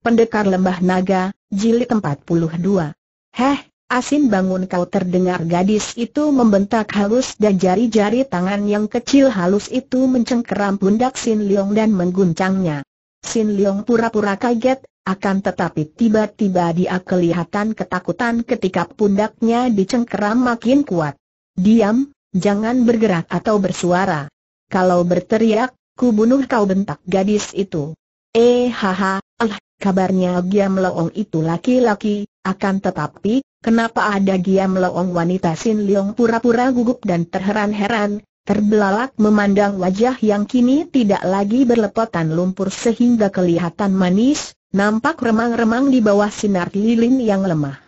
Pendekar Lembah Naga, Jilid 42. Heh, asin bangun kau terdengar gadis itu membentak halus dan jari-jari tangan yang kecil halus itu mencengkeram pundak Sin Leong dan mengguncangnya. Sin Leong pura-pura kaget, akan tetapi tiba-tiba dia kelihatan ketakutan ketika pundaknya dicengkeram makin kuat. Diam, jangan bergerak atau bersuara. Kalau berteriak, ku bunuh kau bentak gadis itu. Eh haha, ah, Kabarnya Giam Leong itu laki-laki, akan tetapi, kenapa ada Giam Leong wanita Sin Leong pura-pura gugup dan terheran-heran, terbelalak memandang wajah yang kini tidak lagi berlepotan lumpur sehingga kelihatan manis, nampak remang-remang di bawah sinar lilin yang lemah.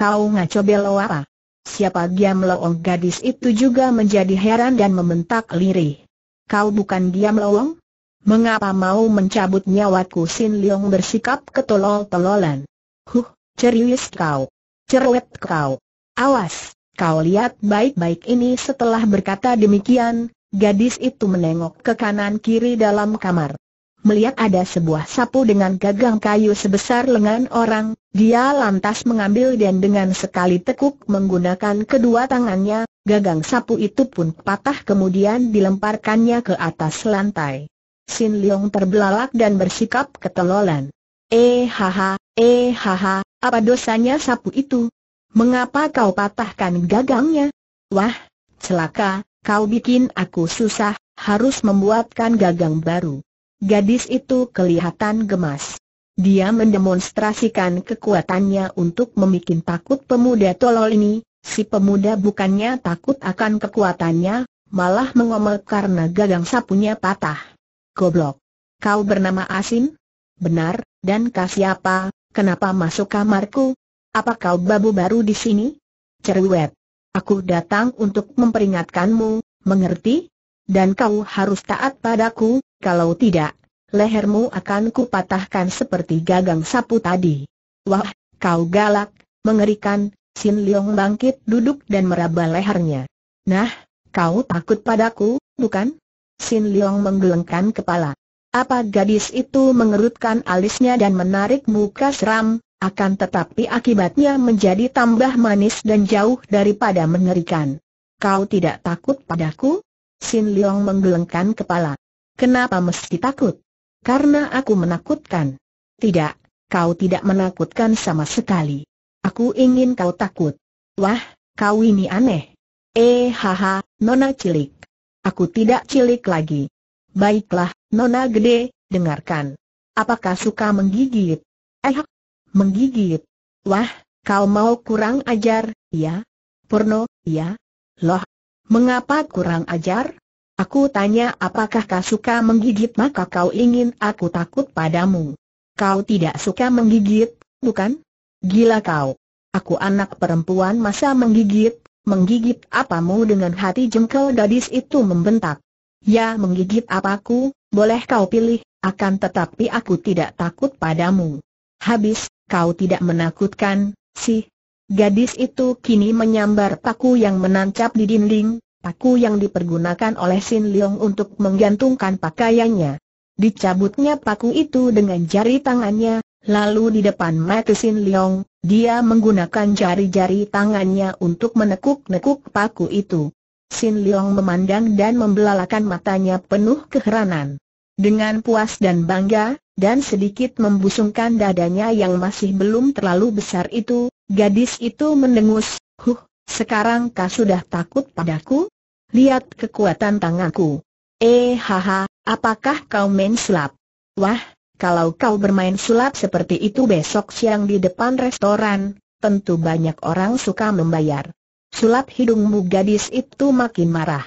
Kau ngaco belo apa? Siapa Giam Leong gadis itu juga menjadi heran dan membentak lirih. Kau bukan Giam Leong? Mengapa mau mencabut nyawaku Sin Leong bersikap ketolol-tololan. Huh, cerius kau. Cerewet kau. Awas, kau lihat baik-baik ini setelah berkata demikian, gadis itu menengok ke kanan kiri dalam kamar. Melihat ada sebuah sapu dengan gagang kayu sebesar lengan orang, dia lantas mengambil dan dengan sekali tekuk menggunakan kedua tangannya, gagang sapu itu pun patah kemudian dilemparkannya ke atas lantai. Sin Leong terbelalak dan bersikap ketelolan. Eh haha, eh haha, apa dosanya sapu itu? Mengapa kau patahkan gagangnya? Wah, celaka, kau bikin aku susah, harus membuatkan gagang baru. Gadis itu kelihatan gemas. Dia mendemonstrasikan kekuatannya untuk memikin takut pemuda tolol ini, si pemuda bukannya takut akan kekuatannya, malah mengomel karena gagang sapunya patah goblok. Kau bernama Asim? Benar, dan kau siapa, kenapa masuk kamarku? Apa kau babu baru di sini? Cerewet. Aku datang untuk memperingatkanmu, mengerti? Dan kau harus taat padaku, kalau tidak, lehermu akan kupatahkan seperti gagang sapu tadi. Wah, kau galak, mengerikan, Sin Leong bangkit duduk dan meraba lehernya. Nah, kau takut padaku, bukan? Sin Leong menggelengkan kepala. Apa gadis itu mengerutkan alisnya dan menarik muka seram, akan tetapi akibatnya menjadi tambah manis dan jauh daripada mengerikan. Kau tidak takut padaku? Sin Leong menggelengkan kepala. Kenapa mesti takut? Karena aku menakutkan. Tidak, kau tidak menakutkan sama sekali. Aku ingin kau takut. Wah, kau ini aneh. Eh haha, nona cilik. Aku tidak cilik lagi. Baiklah, Nona Gede, dengarkan. Apakah suka menggigit? Eh, menggigit. Wah, kau mau kurang ajar, ya? Purno, ya? Loh, mengapa kurang ajar? Aku tanya apakah kau suka menggigit maka kau ingin aku takut padamu. Kau tidak suka menggigit, bukan? Gila kau. Aku anak perempuan masa menggigit, Menggigit apamu dengan hati jengkel gadis itu membentak. Ya menggigit apaku, boleh kau pilih, akan tetapi aku tidak takut padamu. Habis, kau tidak menakutkan, sih. Gadis itu kini menyambar paku yang menancap di dinding, paku yang dipergunakan oleh Sin Leong untuk menggantungkan pakaiannya. Dicabutnya paku itu dengan jari tangannya, Lalu di depan Matisin Leong, dia menggunakan jari-jari tangannya untuk menekuk-nekuk paku itu. Sin Leong memandang dan membelalakan matanya penuh keheranan. Dengan puas dan bangga, dan sedikit membusungkan dadanya yang masih belum terlalu besar itu, gadis itu mendengus, Huh, sekarang kau sudah takut padaku? Lihat kekuatan tanganku. Eh haha, apakah kau main slap? Wah, kalau kau bermain sulap seperti itu besok siang di depan restoran, tentu banyak orang suka membayar. Sulap hidungmu gadis itu makin marah.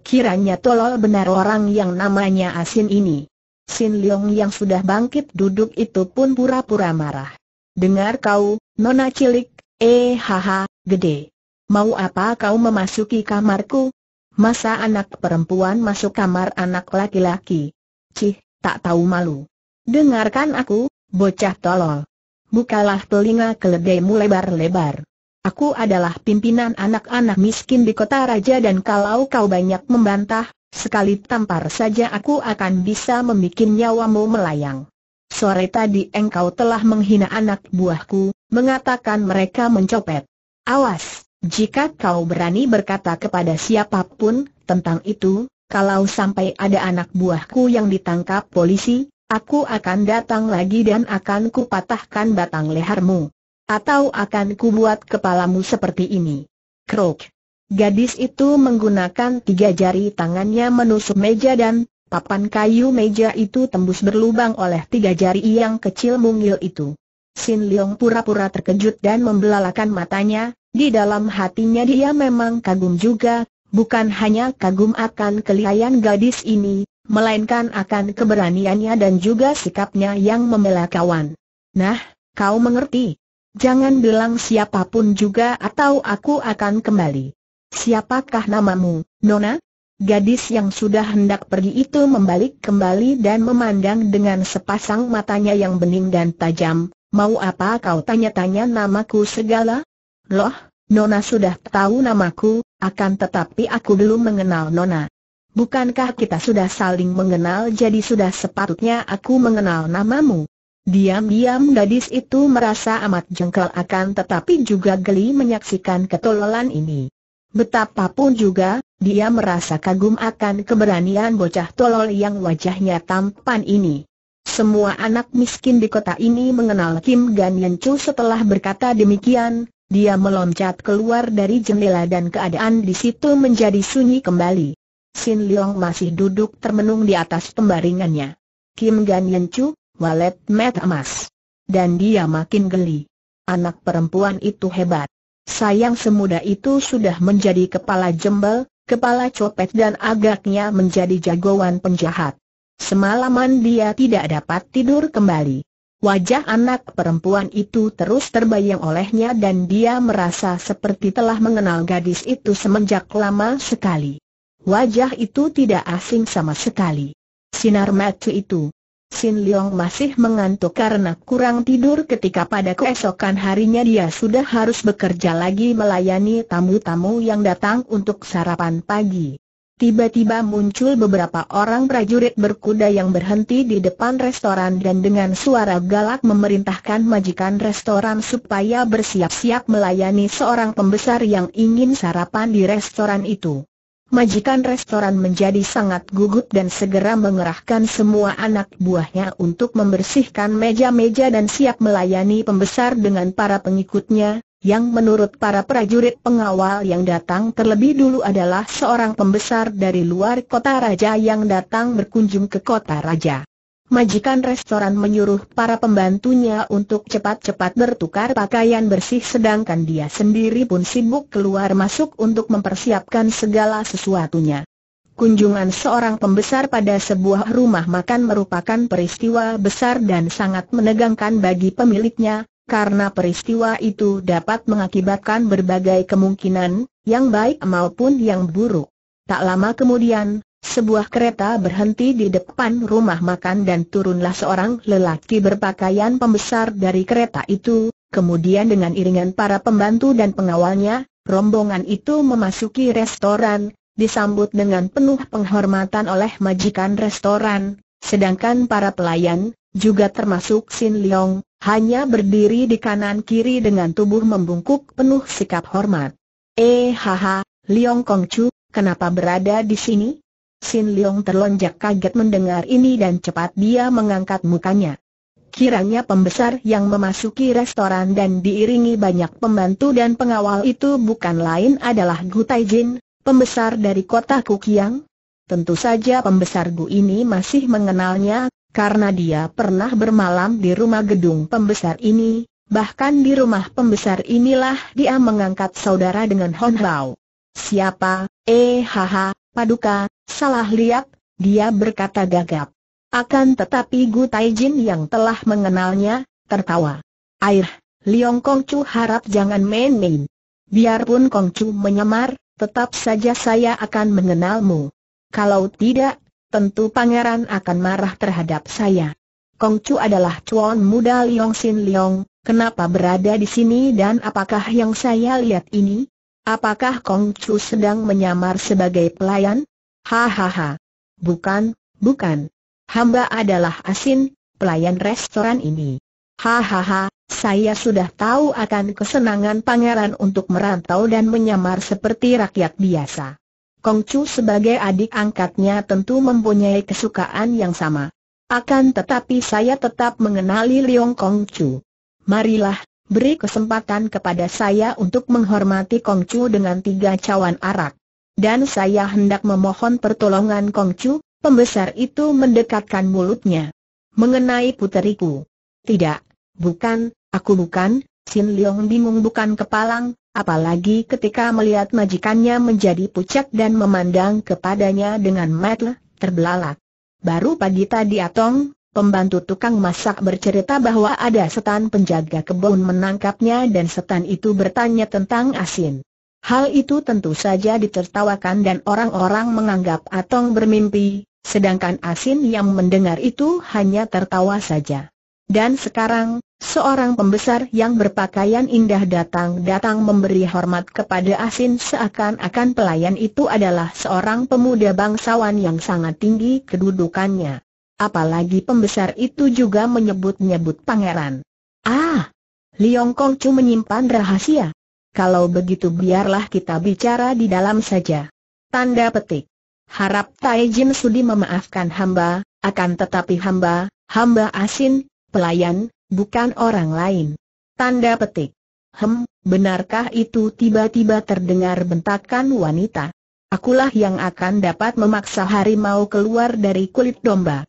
Kiranya tolol benar orang yang namanya Asin ini. Sin Leong yang sudah bangkit duduk itu pun pura-pura marah. Dengar kau, nona cilik, eh haha, gede. Mau apa kau memasuki kamarku? Masa anak perempuan masuk kamar anak laki-laki? Cih, tak tahu malu. Dengarkan aku, bocah tolol. Bukalah telinga keledaimu lebar-lebar. Aku adalah pimpinan anak-anak miskin di kota raja dan kalau kau banyak membantah, sekali tampar saja aku akan bisa membuat nyawamu melayang. Sore tadi engkau telah menghina anak buahku, mengatakan mereka mencopet. Awas, jika kau berani berkata kepada siapapun tentang itu, kalau sampai ada anak buahku yang ditangkap polisi, Aku akan datang lagi dan akan kupatahkan batang lehermu. Atau akan kubuat kepalamu seperti ini. Krok. Gadis itu menggunakan tiga jari tangannya menusuk meja dan papan kayu meja itu tembus berlubang oleh tiga jari yang kecil mungil itu. Sin Leong pura-pura terkejut dan membelalakan matanya, di dalam hatinya dia memang kagum juga, bukan hanya kagum akan kelihayan gadis ini, melainkan akan keberaniannya dan juga sikapnya yang membela kawan. Nah, kau mengerti? Jangan bilang siapapun juga atau aku akan kembali. Siapakah namamu, Nona? Gadis yang sudah hendak pergi itu membalik kembali dan memandang dengan sepasang matanya yang bening dan tajam. Mau apa kau tanya-tanya namaku segala? Loh, Nona sudah tahu namaku, akan tetapi aku belum mengenal Nona. Bukankah kita sudah saling mengenal jadi sudah sepatutnya aku mengenal namamu? Diam-diam gadis itu merasa amat jengkel akan tetapi juga geli menyaksikan ketololan ini. Betapapun juga, dia merasa kagum akan keberanian bocah tolol yang wajahnya tampan ini. Semua anak miskin di kota ini mengenal Kim Gan Yen Chu setelah berkata demikian, dia meloncat keluar dari jendela dan keadaan di situ menjadi sunyi kembali. Sin Leong masih duduk termenung di atas pembaringannya. Kim Gan Yen Chu, walet met emas. Dan dia makin geli. Anak perempuan itu hebat. Sayang semuda itu sudah menjadi kepala jembel, kepala copet dan agaknya menjadi jagoan penjahat. Semalaman dia tidak dapat tidur kembali. Wajah anak perempuan itu terus terbayang olehnya dan dia merasa seperti telah mengenal gadis itu semenjak lama sekali. Wajah itu tidak asing sama sekali. Sinar mata itu. Sin Leong masih mengantuk karena kurang tidur ketika pada keesokan harinya dia sudah harus bekerja lagi melayani tamu-tamu yang datang untuk sarapan pagi. Tiba-tiba muncul beberapa orang prajurit berkuda yang berhenti di depan restoran dan dengan suara galak memerintahkan majikan restoran supaya bersiap-siap melayani seorang pembesar yang ingin sarapan di restoran itu. Majikan restoran menjadi sangat gugup dan segera mengerahkan semua anak buahnya untuk membersihkan meja-meja dan siap melayani pembesar dengan para pengikutnya, yang menurut para prajurit pengawal yang datang terlebih dulu adalah seorang pembesar dari luar kota raja yang datang berkunjung ke kota raja. Majikan restoran menyuruh para pembantunya untuk cepat-cepat bertukar pakaian bersih sedangkan dia sendiri pun sibuk keluar masuk untuk mempersiapkan segala sesuatunya. Kunjungan seorang pembesar pada sebuah rumah makan merupakan peristiwa besar dan sangat menegangkan bagi pemiliknya, karena peristiwa itu dapat mengakibatkan berbagai kemungkinan, yang baik maupun yang buruk. Tak lama kemudian, sebuah kereta berhenti di depan rumah makan dan turunlah seorang lelaki berpakaian pembesar dari kereta itu, kemudian dengan iringan para pembantu dan pengawalnya, rombongan itu memasuki restoran, disambut dengan penuh penghormatan oleh majikan restoran, sedangkan para pelayan, juga termasuk Sin Leong, hanya berdiri di kanan kiri dengan tubuh membungkuk penuh sikap hormat. Eh haha, Leong Kongchu, kenapa berada di sini? Sin Leong terlonjak kaget mendengar ini dan cepat dia mengangkat mukanya. Kiranya pembesar yang memasuki restoran dan diiringi banyak pembantu dan pengawal itu bukan lain adalah Gu Taijin, pembesar dari kota Kukiang. Tentu saja pembesar Gu ini masih mengenalnya, karena dia pernah bermalam di rumah gedung pembesar ini, bahkan di rumah pembesar inilah dia mengangkat saudara dengan Hon Hao. Siapa, eh haha, Paduka, salah lihat, dia berkata gagap. Akan tetapi Gu Taijin yang telah mengenalnya, tertawa. Air, Liong Kongcu harap jangan main-main. Biarpun Kongcu menyamar, tetap saja saya akan mengenalmu. Kalau tidak, tentu pangeran akan marah terhadap saya. Kongcu adalah cuan muda Liong Sin Liong, kenapa berada di sini dan apakah yang saya lihat ini? Apakah Kong Chu sedang menyamar sebagai pelayan? Hahaha. Bukan, bukan. Hamba adalah Asin, pelayan restoran ini. Hahaha, saya sudah tahu akan kesenangan pangeran untuk merantau dan menyamar seperti rakyat biasa. Kong Chu sebagai adik angkatnya tentu mempunyai kesukaan yang sama. Akan tetapi saya tetap mengenali Liong Kong Chu. Marilah beri kesempatan kepada saya untuk menghormati Kongcu dengan tiga cawan arak. Dan saya hendak memohon pertolongan Kongcu. pembesar itu mendekatkan mulutnya. Mengenai puteriku. Tidak, bukan, aku bukan, Sin Leong bingung bukan kepalang, apalagi ketika melihat majikannya menjadi pucat dan memandang kepadanya dengan matlah, terbelalak. Baru pagi tadi Atong, Pembantu tukang masak bercerita bahwa ada setan penjaga kebun menangkapnya dan setan itu bertanya tentang asin. Hal itu tentu saja ditertawakan dan orang-orang menganggap Atong bermimpi, sedangkan asin yang mendengar itu hanya tertawa saja. Dan sekarang, seorang pembesar yang berpakaian indah datang-datang memberi hormat kepada Asin seakan-akan pelayan itu adalah seorang pemuda bangsawan yang sangat tinggi kedudukannya. Apalagi pembesar itu juga menyebut-nyebut pangeran. Ah! Liong Chu menyimpan rahasia. Kalau begitu biarlah kita bicara di dalam saja. Tanda petik. Harap Tai Jin Sudi memaafkan hamba, akan tetapi hamba, hamba asin, pelayan, bukan orang lain. Tanda petik. Hem, benarkah itu tiba-tiba terdengar bentakan wanita? Akulah yang akan dapat memaksa harimau keluar dari kulit domba.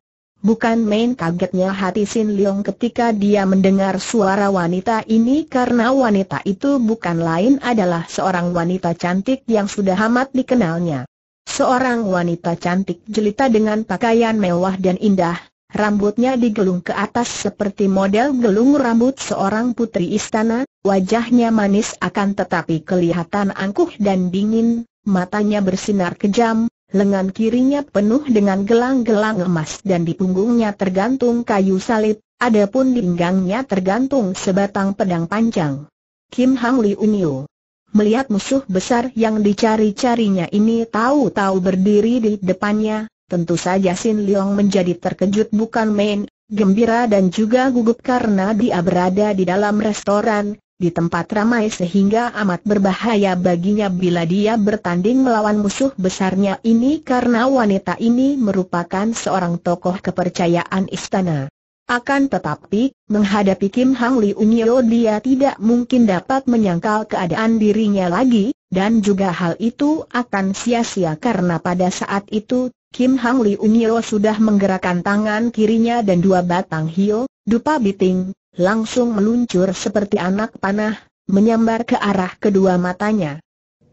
Bukan main kagetnya hati Sin Leong ketika dia mendengar suara wanita ini karena wanita itu bukan lain adalah seorang wanita cantik yang sudah amat dikenalnya. Seorang wanita cantik jelita dengan pakaian mewah dan indah, rambutnya digelung ke atas seperti model gelung rambut seorang putri istana, wajahnya manis akan tetapi kelihatan angkuh dan dingin, matanya bersinar kejam, Lengan kirinya penuh dengan gelang-gelang emas dan di punggungnya tergantung kayu salib, adapun di pinggangnya tergantung sebatang pedang panjang. Kim Hang Li Unyo melihat musuh besar yang dicari-carinya ini tahu-tahu berdiri di depannya, tentu saja Sin Leong menjadi terkejut bukan main, gembira dan juga gugup karena dia berada di dalam restoran, di tempat ramai sehingga amat berbahaya baginya bila dia bertanding melawan musuh besarnya ini karena wanita ini merupakan seorang tokoh kepercayaan istana. Akan tetapi, menghadapi Kim Hang Li Unyo dia tidak mungkin dapat menyangkal keadaan dirinya lagi, dan juga hal itu akan sia-sia karena pada saat itu, Kim Hang Li Unyo sudah menggerakkan tangan kirinya dan dua batang hio, dupa biting, langsung meluncur seperti anak panah, menyambar ke arah kedua matanya.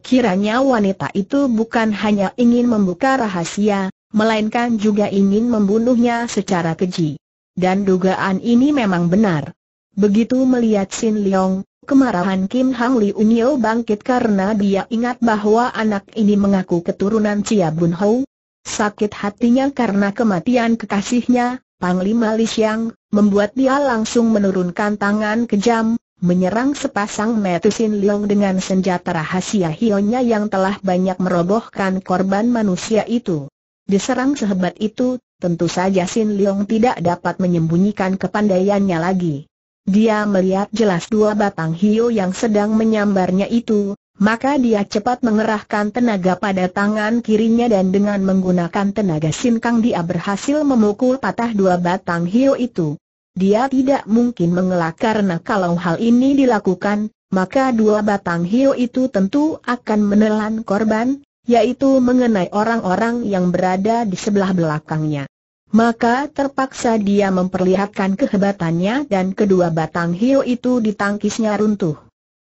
Kiranya wanita itu bukan hanya ingin membuka rahasia, melainkan juga ingin membunuhnya secara keji. Dan dugaan ini memang benar. Begitu melihat Sin Leong, kemarahan Kim Hang Li Unyo bangkit karena dia ingat bahwa anak ini mengaku keturunan Cia Bun Hou. Sakit hatinya karena kematian kekasihnya, Panglima Li Xiang, membuat dia langsung menurunkan tangan kejam, menyerang sepasang Metusin Leong dengan senjata rahasia hionya yang telah banyak merobohkan korban manusia itu. Diserang sehebat itu, tentu saja Sin Leong tidak dapat menyembunyikan kepandaiannya lagi. Dia melihat jelas dua batang hio yang sedang menyambarnya itu, maka dia cepat mengerahkan tenaga pada tangan kirinya dan dengan menggunakan tenaga sinkang dia berhasil memukul patah dua batang hiu itu. Dia tidak mungkin mengelak karena kalau hal ini dilakukan, maka dua batang hiu itu tentu akan menelan korban, yaitu mengenai orang-orang yang berada di sebelah belakangnya. Maka terpaksa dia memperlihatkan kehebatannya dan kedua batang hiu itu ditangkisnya runtuh.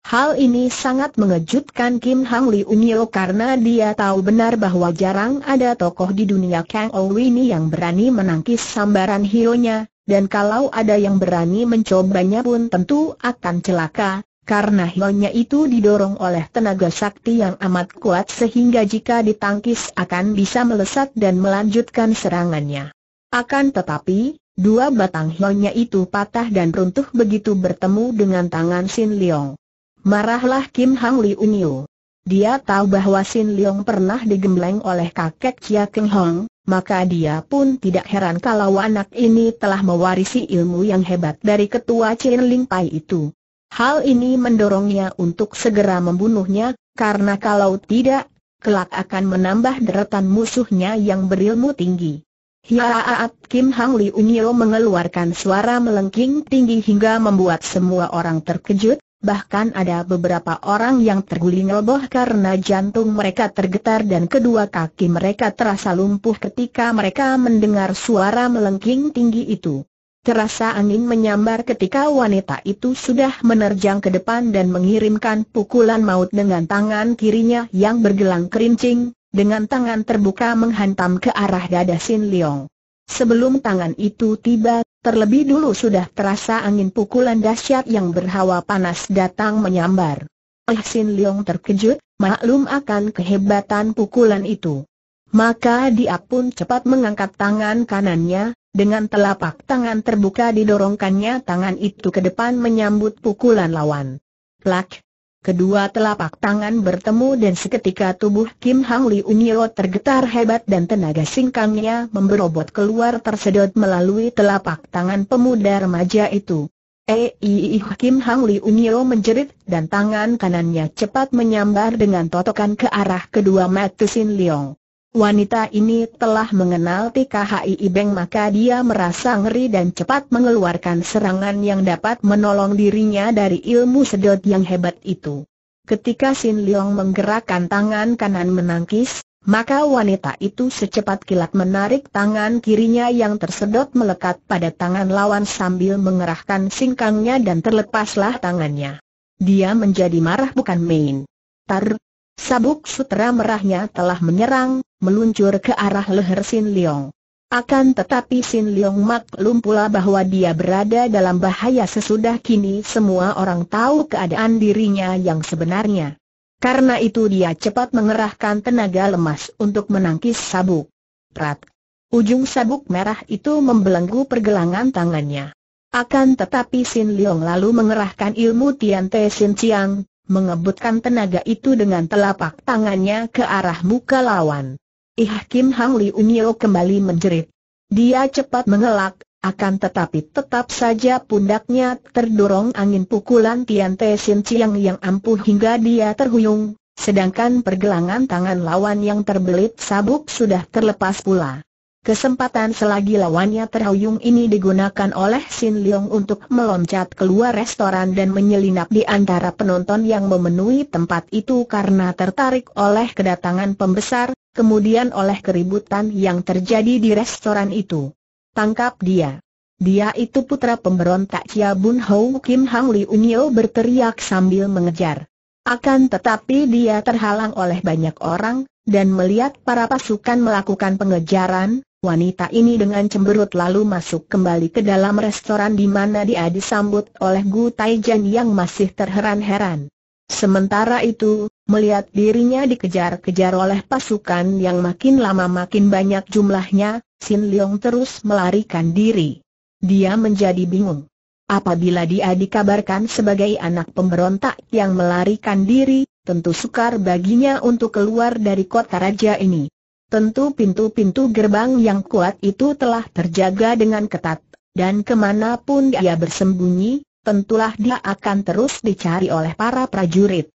Hal ini sangat mengejutkan Kim Hang Li Unyo karena dia tahu benar bahwa jarang ada tokoh di dunia Kang Owi ini yang berani menangkis sambaran hio-nya dan kalau ada yang berani mencobanya pun tentu akan celaka, karena hionya itu didorong oleh tenaga sakti yang amat kuat sehingga jika ditangkis akan bisa melesat dan melanjutkan serangannya. Akan tetapi, dua batang hionya itu patah dan runtuh begitu bertemu dengan tangan Sin Leong. Marahlah Kim Hang Li Unyu. Dia tahu bahwa Sin Leong pernah digembleng oleh kakek Chia Keng Hong, maka dia pun tidak heran kalau anak ini telah mewarisi ilmu yang hebat dari ketua Chin Ling Pai itu. Hal ini mendorongnya untuk segera membunuhnya, karena kalau tidak, kelak akan menambah deretan musuhnya yang berilmu tinggi. Hiaat Kim Hang Li Unyo mengeluarkan suara melengking tinggi hingga membuat semua orang terkejut, Bahkan ada beberapa orang yang terguling roboh karena jantung mereka tergetar dan kedua kaki mereka terasa lumpuh ketika mereka mendengar suara melengking tinggi itu. Terasa angin menyambar ketika wanita itu sudah menerjang ke depan dan mengirimkan pukulan maut dengan tangan kirinya yang bergelang kerincing, dengan tangan terbuka menghantam ke arah dada Sin Leong. Sebelum tangan itu tiba Terlebih dulu sudah terasa angin pukulan dahsyat yang berhawa panas datang menyambar. Eh Sin Leong terkejut, maklum akan kehebatan pukulan itu. Maka dia pun cepat mengangkat tangan kanannya, dengan telapak tangan terbuka didorongkannya tangan itu ke depan menyambut pukulan lawan. Plak, Kedua telapak tangan bertemu dan seketika tubuh Kim Hang Li Nyo tergetar hebat dan tenaga singkangnya memberobot keluar tersedot melalui telapak tangan pemuda remaja itu. Eih eh, Kim Hang Li Nyo menjerit dan tangan kanannya cepat menyambar dengan totokan ke arah kedua mata Sin Leong. Wanita ini telah mengenal TKHI Ibeng maka dia merasa ngeri dan cepat mengeluarkan serangan yang dapat menolong dirinya dari ilmu sedot yang hebat itu. Ketika Sin Leong menggerakkan tangan kanan menangkis, maka wanita itu secepat kilat menarik tangan kirinya yang tersedot melekat pada tangan lawan sambil mengerahkan singkangnya dan terlepaslah tangannya. Dia menjadi marah bukan main. Tar, sabuk sutra merahnya telah menyerang, meluncur ke arah leher Sin Leong. Akan tetapi Sin Leong maklum pula bahwa dia berada dalam bahaya sesudah kini semua orang tahu keadaan dirinya yang sebenarnya. Karena itu dia cepat mengerahkan tenaga lemas untuk menangkis sabuk. Prat. Ujung sabuk merah itu membelenggu pergelangan tangannya. Akan tetapi Sin Leong lalu mengerahkan ilmu Tian Te Sin Chiang, mengebutkan tenaga itu dengan telapak tangannya ke arah muka lawan. Ih Kim Hang Li kembali menjerit. Dia cepat mengelak, akan tetapi tetap saja pundaknya terdorong angin pukulan Tian Te Sin Chiang yang ampuh hingga dia terhuyung, sedangkan pergelangan tangan lawan yang terbelit sabuk sudah terlepas pula. Kesempatan selagi lawannya terhuyung ini digunakan oleh Sin Leong untuk meloncat keluar restoran dan menyelinap di antara penonton yang memenuhi tempat itu karena tertarik oleh kedatangan pembesar, kemudian oleh keributan yang terjadi di restoran itu. Tangkap dia. Dia itu putra pemberontak Chia Bun Hou Kim Hang Li Unyo berteriak sambil mengejar. Akan tetapi dia terhalang oleh banyak orang, dan melihat para pasukan melakukan pengejaran, wanita ini dengan cemberut lalu masuk kembali ke dalam restoran di mana dia disambut oleh Gu Taijan yang masih terheran-heran. Sementara itu, Melihat dirinya dikejar-kejar oleh pasukan yang makin lama makin banyak jumlahnya, Sin Leong terus melarikan diri. Dia menjadi bingung. Apabila dia dikabarkan sebagai anak pemberontak yang melarikan diri, tentu sukar baginya untuk keluar dari kota raja ini. Tentu pintu-pintu gerbang yang kuat itu telah terjaga dengan ketat, dan kemanapun dia bersembunyi, tentulah dia akan terus dicari oleh para prajurit.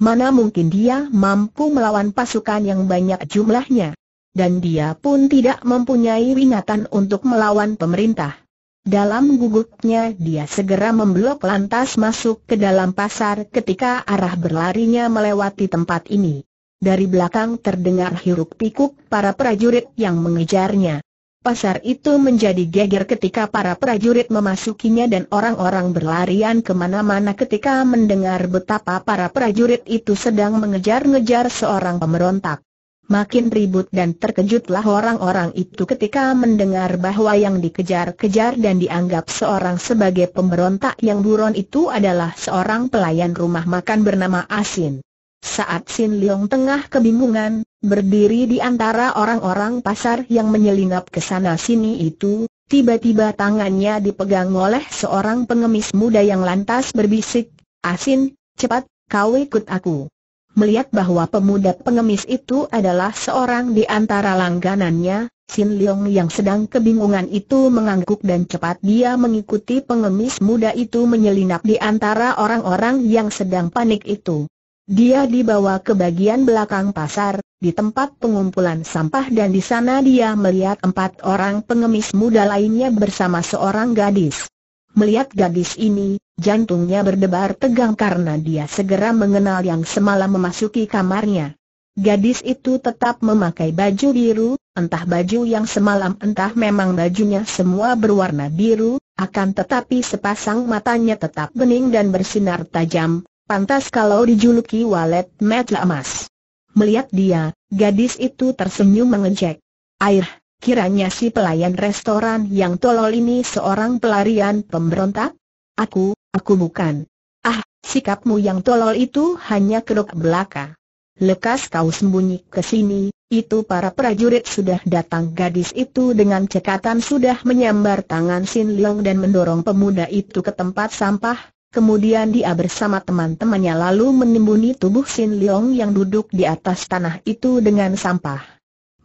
Mana mungkin dia mampu melawan pasukan yang banyak jumlahnya. Dan dia pun tidak mempunyai winatan untuk melawan pemerintah. Dalam gugupnya dia segera memblok lantas masuk ke dalam pasar ketika arah berlarinya melewati tempat ini. Dari belakang terdengar hiruk pikuk para prajurit yang mengejarnya. Pasar itu menjadi geger ketika para prajurit memasukinya dan orang-orang berlarian kemana-mana ketika mendengar betapa para prajurit itu sedang mengejar-ngejar seorang pemberontak. Makin ribut dan terkejutlah orang-orang itu ketika mendengar bahwa yang dikejar-kejar dan dianggap seorang sebagai pemberontak yang buron itu adalah seorang pelayan rumah makan bernama Asin. Saat Sin Leong tengah kebingungan, berdiri di antara orang-orang pasar yang menyelinap ke sana sini itu, tiba-tiba tangannya dipegang oleh seorang pengemis muda yang lantas berbisik, Asin, cepat, kau ikut aku. Melihat bahwa pemuda pengemis itu adalah seorang di antara langganannya, Sin Leong yang sedang kebingungan itu mengangguk dan cepat dia mengikuti pengemis muda itu menyelinap di antara orang-orang yang sedang panik itu. Dia dibawa ke bagian belakang pasar, di tempat pengumpulan sampah dan di sana dia melihat empat orang pengemis muda lainnya bersama seorang gadis. Melihat gadis ini, jantungnya berdebar tegang karena dia segera mengenal yang semalam memasuki kamarnya. Gadis itu tetap memakai baju biru, entah baju yang semalam entah memang bajunya semua berwarna biru, akan tetapi sepasang matanya tetap bening dan bersinar tajam, Pantas kalau dijuluki walet metla emas. Melihat dia, gadis itu tersenyum mengejek. Air, kiranya si pelayan restoran yang tolol ini seorang pelarian pemberontak? Aku, aku bukan. Ah, sikapmu yang tolol itu hanya kedok belaka. Lekas kau sembunyi ke sini, itu para prajurit sudah datang gadis itu dengan cekatan sudah menyambar tangan Sin Leong dan mendorong pemuda itu ke tempat sampah, Kemudian dia bersama teman-temannya lalu menimbuni tubuh Sin Leong yang duduk di atas tanah itu dengan sampah.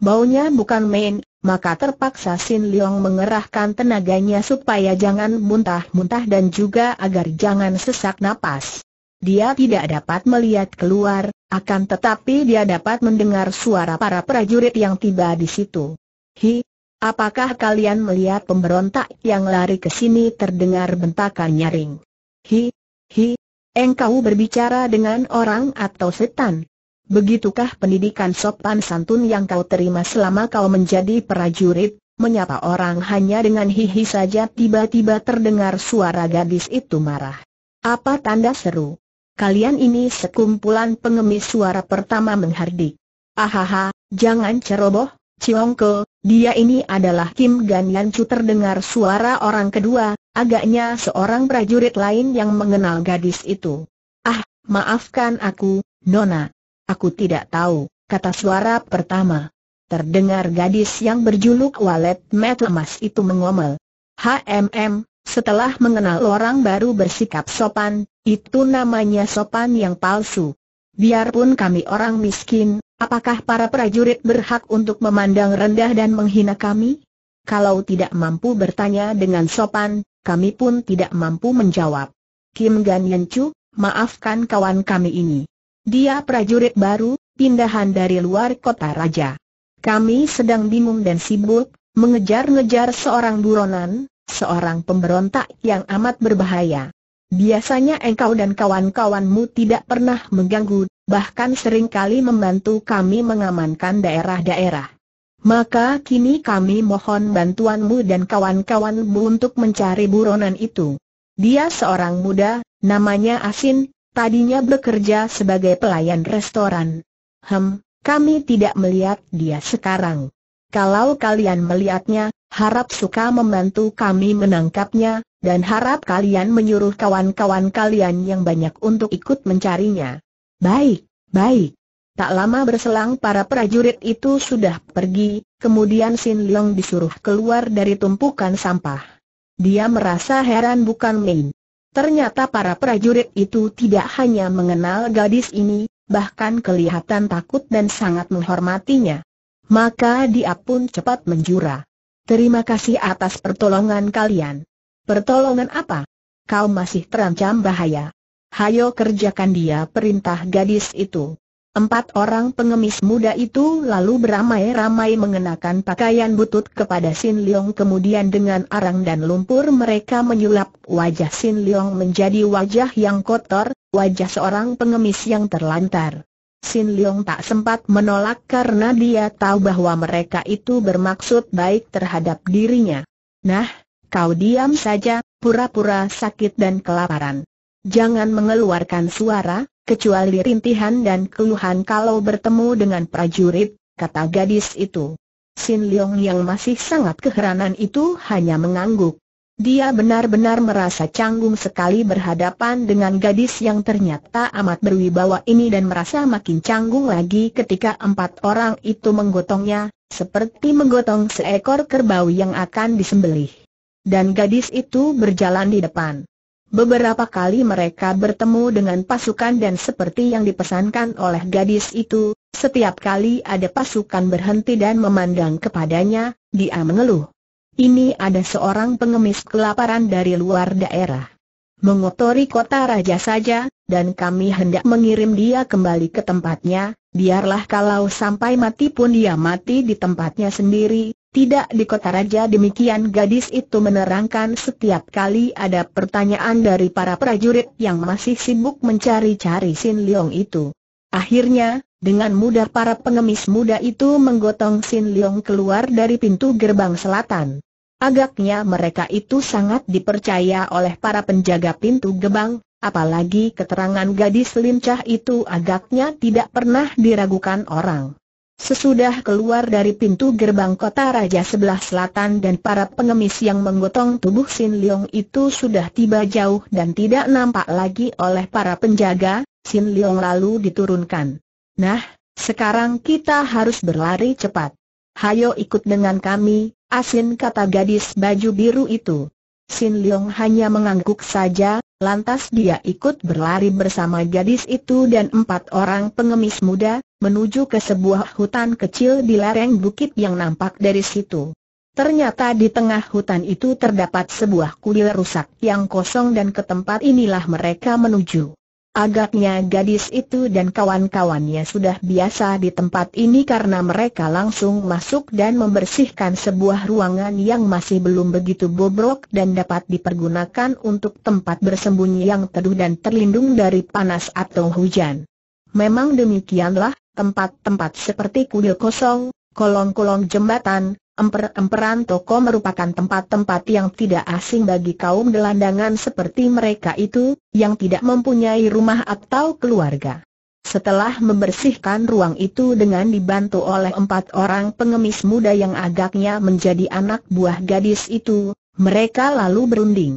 Baunya bukan main, maka terpaksa Sin Leong mengerahkan tenaganya supaya jangan muntah-muntah dan juga agar jangan sesak napas. Dia tidak dapat melihat keluar, akan tetapi dia dapat mendengar suara para prajurit yang tiba di situ. Hi, apakah kalian melihat pemberontak yang lari ke sini terdengar bentakan nyaring? Hi, hi, engkau berbicara dengan orang atau setan? Begitukah pendidikan sopan santun yang kau terima selama kau menjadi prajurit? Menyapa orang hanya dengan hihi saja tiba-tiba terdengar suara gadis itu marah. Apa tanda seru? Kalian ini sekumpulan pengemis suara pertama menghardik. Ahaha, jangan ceroboh, Ciongko, dia ini adalah Kim Gan Yan Chu terdengar suara orang kedua, Agaknya seorang prajurit lain yang mengenal gadis itu. Ah, maafkan aku, Nona. Aku tidak tahu, kata suara pertama. Terdengar gadis yang berjuluk walet mata emas itu mengomel. HMM, setelah mengenal orang baru bersikap sopan, itu namanya sopan yang palsu. Biarpun kami orang miskin, apakah para prajurit berhak untuk memandang rendah dan menghina kami? Kalau tidak mampu bertanya dengan sopan, kami pun tidak mampu menjawab. Kim Gan Yen Chu, maafkan kawan kami ini. Dia prajurit baru, pindahan dari luar kota raja. Kami sedang bingung dan sibuk, mengejar-ngejar seorang buronan, seorang pemberontak yang amat berbahaya. Biasanya engkau dan kawan-kawanmu tidak pernah mengganggu, bahkan seringkali membantu kami mengamankan daerah-daerah. Maka kini kami mohon bantuanmu dan kawan-kawanmu untuk mencari buronan itu. Dia seorang muda, namanya Asin, tadinya bekerja sebagai pelayan restoran. Hem, kami tidak melihat dia sekarang. Kalau kalian melihatnya, harap suka membantu kami menangkapnya, dan harap kalian menyuruh kawan-kawan kalian yang banyak untuk ikut mencarinya. Baik, baik. Tak lama berselang para prajurit itu sudah pergi, kemudian Sin Leong disuruh keluar dari tumpukan sampah. Dia merasa heran bukan main. Ternyata para prajurit itu tidak hanya mengenal gadis ini, bahkan kelihatan takut dan sangat menghormatinya. Maka dia pun cepat menjura. Terima kasih atas pertolongan kalian. Pertolongan apa? Kau masih terancam bahaya. Hayo kerjakan dia perintah gadis itu. Empat orang pengemis muda itu lalu beramai-ramai mengenakan pakaian butut kepada Sin Leong kemudian dengan arang dan lumpur mereka menyulap wajah Sin Leong menjadi wajah yang kotor, wajah seorang pengemis yang terlantar. Sin Leong tak sempat menolak karena dia tahu bahwa mereka itu bermaksud baik terhadap dirinya. Nah, kau diam saja, pura-pura sakit dan kelaparan. Jangan mengeluarkan suara, kecuali rintihan dan keluhan kalau bertemu dengan prajurit, kata gadis itu. Sin Leong yang masih sangat keheranan itu hanya mengangguk. Dia benar-benar merasa canggung sekali berhadapan dengan gadis yang ternyata amat berwibawa ini dan merasa makin canggung lagi ketika empat orang itu menggotongnya, seperti menggotong seekor kerbau yang akan disembelih. Dan gadis itu berjalan di depan. Beberapa kali mereka bertemu dengan pasukan dan seperti yang dipesankan oleh gadis itu, setiap kali ada pasukan berhenti dan memandang kepadanya, dia mengeluh. Ini ada seorang pengemis kelaparan dari luar daerah. Mengotori kota raja saja, dan kami hendak mengirim dia kembali ke tempatnya, biarlah kalau sampai mati pun dia mati di tempatnya sendiri, tidak di kota raja demikian gadis itu menerangkan setiap kali ada pertanyaan dari para prajurit yang masih sibuk mencari-cari Sin Leong itu. Akhirnya, dengan mudah para pengemis muda itu menggotong Sin Leong keluar dari pintu gerbang selatan. Agaknya mereka itu sangat dipercaya oleh para penjaga pintu gerbang, apalagi keterangan gadis lincah itu agaknya tidak pernah diragukan orang. Sesudah keluar dari pintu gerbang kota Raja sebelah selatan dan para pengemis yang menggotong tubuh Sin Leong itu sudah tiba jauh dan tidak nampak lagi oleh para penjaga, Sin Leong lalu diturunkan. Nah, sekarang kita harus berlari cepat. Hayo ikut dengan kami, asin kata gadis baju biru itu. Sin Leong hanya mengangguk saja, lantas dia ikut berlari bersama gadis itu dan empat orang pengemis muda, menuju ke sebuah hutan kecil di lereng bukit yang nampak dari situ. Ternyata di tengah hutan itu terdapat sebuah kuil rusak yang kosong dan ke tempat inilah mereka menuju. Agaknya gadis itu dan kawan-kawannya sudah biasa di tempat ini karena mereka langsung masuk dan membersihkan sebuah ruangan yang masih belum begitu bobrok dan dapat dipergunakan untuk tempat bersembunyi yang teduh dan terlindung dari panas atau hujan. Memang demikianlah, Tempat-tempat seperti kuil kosong, kolong-kolong jembatan, emper-emperan toko merupakan tempat-tempat yang tidak asing bagi kaum gelandangan seperti mereka itu, yang tidak mempunyai rumah atau keluarga. Setelah membersihkan ruang itu dengan dibantu oleh empat orang pengemis muda yang agaknya menjadi anak buah gadis itu, mereka lalu berunding.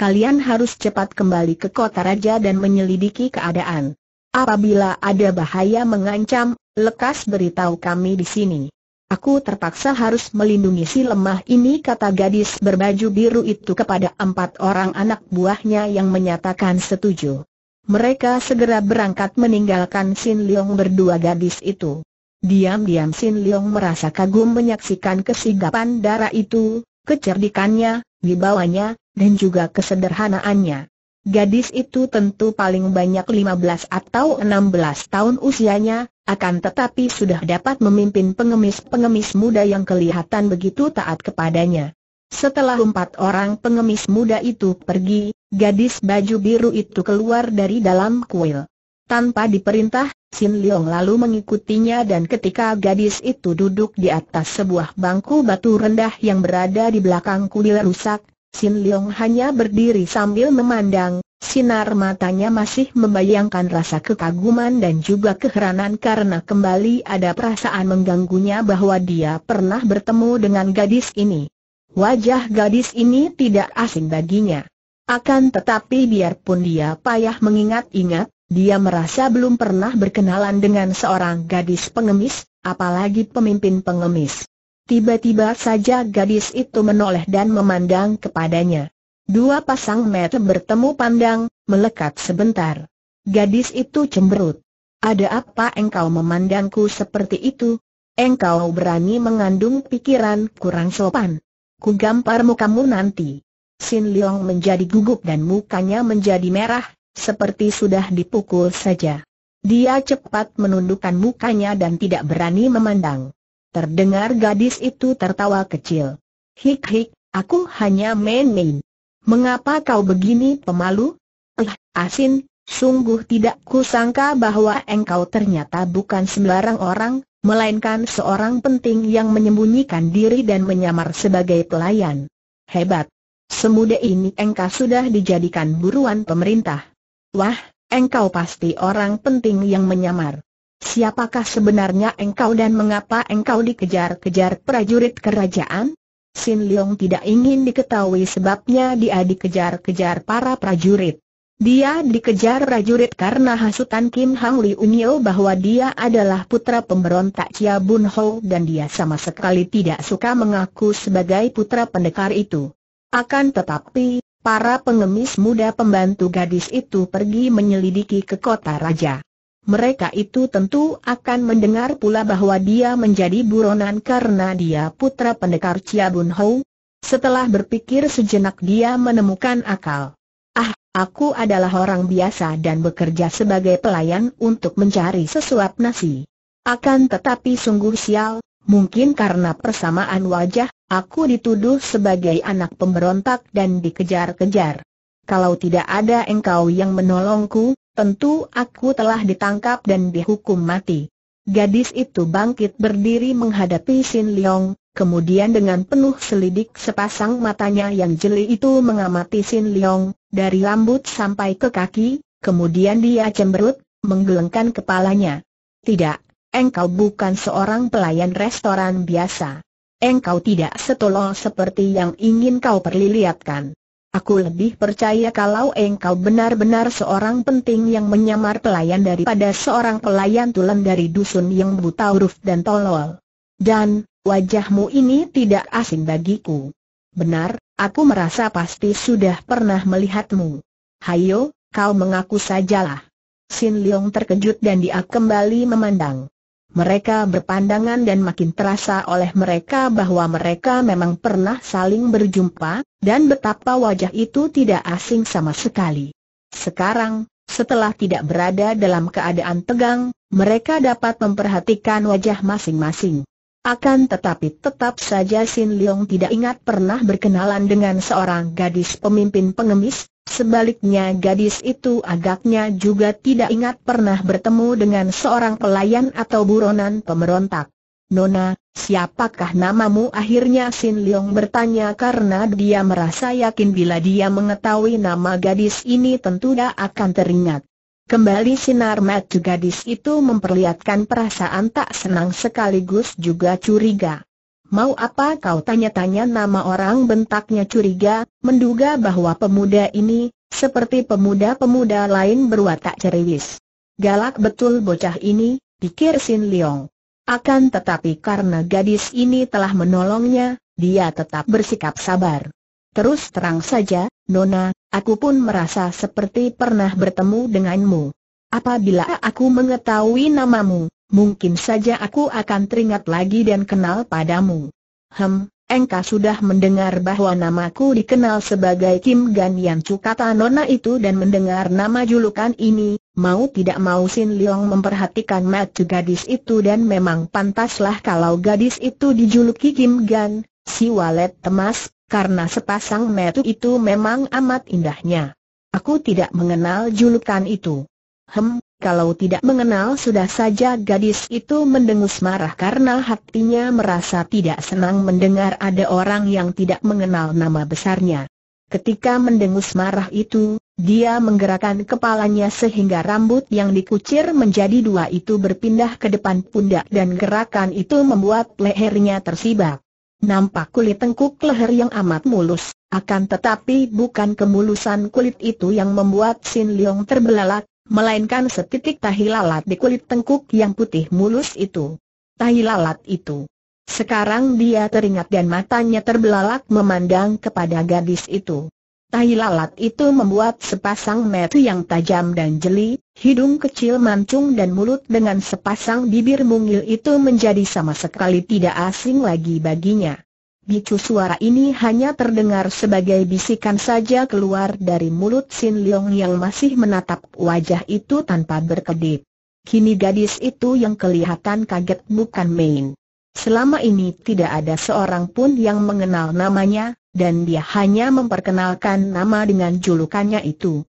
Kalian harus cepat kembali ke kota raja dan menyelidiki keadaan. Apabila ada bahaya mengancam, lekas beritahu kami di sini. Aku terpaksa harus melindungi si lemah ini kata gadis berbaju biru itu kepada empat orang anak buahnya yang menyatakan setuju. Mereka segera berangkat meninggalkan Sin Leong berdua gadis itu. Diam-diam Sin Leong merasa kagum menyaksikan kesigapan darah itu, kecerdikannya, wibawanya, dan juga kesederhanaannya. Gadis itu tentu paling banyak 15 atau 16 tahun usianya, akan tetapi sudah dapat memimpin pengemis-pengemis muda yang kelihatan begitu taat kepadanya. Setelah empat orang pengemis muda itu pergi, gadis baju biru itu keluar dari dalam kuil. Tanpa diperintah, Sin Leong lalu mengikutinya dan ketika gadis itu duduk di atas sebuah bangku batu rendah yang berada di belakang kuil rusak, Sin Leong hanya berdiri sambil memandang, sinar matanya masih membayangkan rasa kekaguman dan juga keheranan karena kembali ada perasaan mengganggunya bahwa dia pernah bertemu dengan gadis ini. Wajah gadis ini tidak asing baginya. Akan tetapi biarpun dia payah mengingat-ingat, dia merasa belum pernah berkenalan dengan seorang gadis pengemis, apalagi pemimpin pengemis. Tiba-tiba saja gadis itu menoleh dan memandang kepadanya. Dua pasang mata bertemu pandang, melekat sebentar. Gadis itu cemberut. Ada apa engkau memandangku seperti itu? Engkau berani mengandung pikiran kurang sopan. Ku gampar mukamu nanti. Sin Leong menjadi gugup dan mukanya menjadi merah, seperti sudah dipukul saja. Dia cepat menundukkan mukanya dan tidak berani memandang. Terdengar gadis itu tertawa kecil. Hik-hik, aku hanya main-main. Mengapa kau begini pemalu? Eh, asin, sungguh tidak kusangka bahwa engkau ternyata bukan sembarang orang, melainkan seorang penting yang menyembunyikan diri dan menyamar sebagai pelayan. Hebat! Semuda ini engkau sudah dijadikan buruan pemerintah. Wah, engkau pasti orang penting yang menyamar. Siapakah sebenarnya engkau dan mengapa engkau dikejar-kejar prajurit kerajaan? Sin Leong tidak ingin diketahui sebabnya dia dikejar-kejar para prajurit. Dia dikejar prajurit karena hasutan Kim Hang Liu Unyo bahwa dia adalah putra pemberontak Chia Bun Ho dan dia sama sekali tidak suka mengaku sebagai putra pendekar itu. Akan tetapi, para pengemis muda pembantu gadis itu pergi menyelidiki ke kota raja mereka itu tentu akan mendengar pula bahwa dia menjadi buronan karena dia putra pendekar Chia Bun Hou. Setelah berpikir sejenak dia menemukan akal. Ah, aku adalah orang biasa dan bekerja sebagai pelayan untuk mencari sesuap nasi. Akan tetapi sungguh sial, mungkin karena persamaan wajah, aku dituduh sebagai anak pemberontak dan dikejar-kejar. Kalau tidak ada engkau yang menolongku, tentu aku telah ditangkap dan dihukum mati. Gadis itu bangkit berdiri menghadapi Sin Leong, kemudian dengan penuh selidik sepasang matanya yang jeli itu mengamati Sin Leong, dari rambut sampai ke kaki, kemudian dia cemberut, menggelengkan kepalanya. Tidak, engkau bukan seorang pelayan restoran biasa. Engkau tidak setolong seperti yang ingin kau perlihatkan. Aku lebih percaya kalau engkau benar-benar seorang penting yang menyamar pelayan daripada seorang pelayan tulen dari dusun yang buta huruf dan tolol. Dan, wajahmu ini tidak asing bagiku. Benar, aku merasa pasti sudah pernah melihatmu. Hayo, kau mengaku sajalah. Sin Leong terkejut dan dia kembali memandang. Mereka berpandangan dan makin terasa oleh mereka bahwa mereka memang pernah saling berjumpa, dan betapa wajah itu tidak asing sama sekali. Sekarang, setelah tidak berada dalam keadaan tegang, mereka dapat memperhatikan wajah masing-masing. Akan tetapi tetap saja Sin Leong tidak ingat pernah berkenalan dengan seorang gadis pemimpin pengemis, sebaliknya gadis itu agaknya juga tidak ingat pernah bertemu dengan seorang pelayan atau buronan pemberontak. Nona, siapakah namamu? Akhirnya Sin Leong bertanya karena dia merasa yakin bila dia mengetahui nama gadis ini tentu dia akan teringat. Kembali sinar mata gadis itu memperlihatkan perasaan tak senang sekaligus juga curiga. Mau apa kau tanya-tanya nama orang bentaknya curiga, menduga bahwa pemuda ini, seperti pemuda-pemuda lain berwatak ceriwis. Galak betul bocah ini, pikir Sin Leong. Akan tetapi karena gadis ini telah menolongnya, dia tetap bersikap sabar. Terus terang saja, Nona, aku pun merasa seperti pernah bertemu denganmu. Apabila aku mengetahui namamu, mungkin saja aku akan teringat lagi dan kenal padamu. Hem, engkau sudah mendengar bahwa namaku dikenal sebagai Kim Gan yang Chu kata Nona itu dan mendengar nama julukan ini, mau tidak mau Sin Leong memperhatikan mata gadis itu dan memang pantaslah kalau gadis itu dijuluki Kim Gan, si walet temas, karena sepasang metu itu memang amat indahnya. Aku tidak mengenal julukan itu. Hem, kalau tidak mengenal sudah saja gadis itu mendengus marah karena hatinya merasa tidak senang mendengar ada orang yang tidak mengenal nama besarnya. Ketika mendengus marah itu, dia menggerakkan kepalanya sehingga rambut yang dikucir menjadi dua itu berpindah ke depan pundak dan gerakan itu membuat lehernya tersibak. Nampak kulit tengkuk leher yang amat mulus, akan tetapi bukan kemulusan kulit itu yang membuat Sin Leong terbelalak, melainkan setitik tahi lalat di kulit tengkuk yang putih mulus itu. Tahi lalat itu. Sekarang dia teringat dan matanya terbelalak memandang kepada gadis itu. Tahi lalat itu membuat sepasang mata yang tajam dan jeli, Hidung kecil mancung dan mulut dengan sepasang bibir mungil itu menjadi sama sekali tidak asing lagi baginya. Bicu suara ini hanya terdengar sebagai bisikan saja keluar dari mulut Sin Leong yang masih menatap wajah itu tanpa berkedip. Kini gadis itu yang kelihatan kaget bukan main. Selama ini tidak ada seorang pun yang mengenal namanya, dan dia hanya memperkenalkan nama dengan julukannya itu.